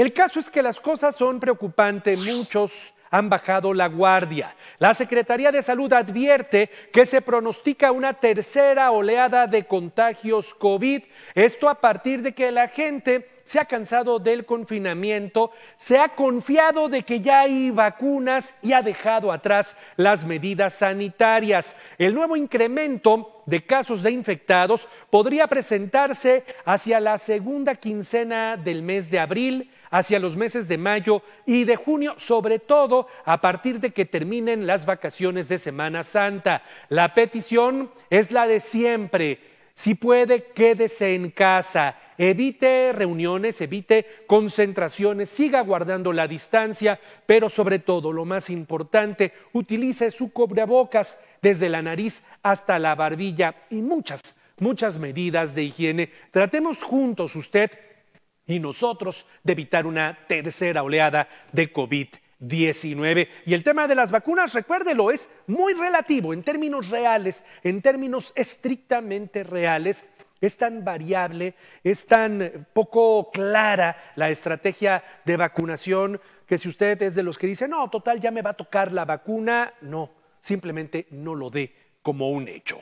El caso es que las cosas son preocupantes. Muchos han bajado la guardia. La Secretaría de Salud advierte que se pronostica una tercera oleada de contagios COVID. Esto a partir de que la gente se ha cansado del confinamiento, se ha confiado de que ya hay vacunas y ha dejado atrás las medidas sanitarias. El nuevo incremento de casos de infectados podría presentarse hacia la segunda quincena del mes de abril hacia los meses de mayo y de junio, sobre todo a partir de que terminen las vacaciones de Semana Santa. La petición es la de siempre. Si puede, quédese en casa, evite reuniones, evite concentraciones, siga guardando la distancia, pero sobre todo, lo más importante, utilice su cubrebocas desde la nariz hasta la barbilla y muchas, muchas medidas de higiene. Tratemos juntos usted y nosotros de evitar una tercera oleada de COVID-19. Y el tema de las vacunas, recuérdelo, es muy relativo en términos reales, en términos estrictamente reales. Es tan variable, es tan poco clara la estrategia de vacunación que si usted es de los que dice, no, total, ya me va a tocar la vacuna, no, simplemente no lo dé como un hecho.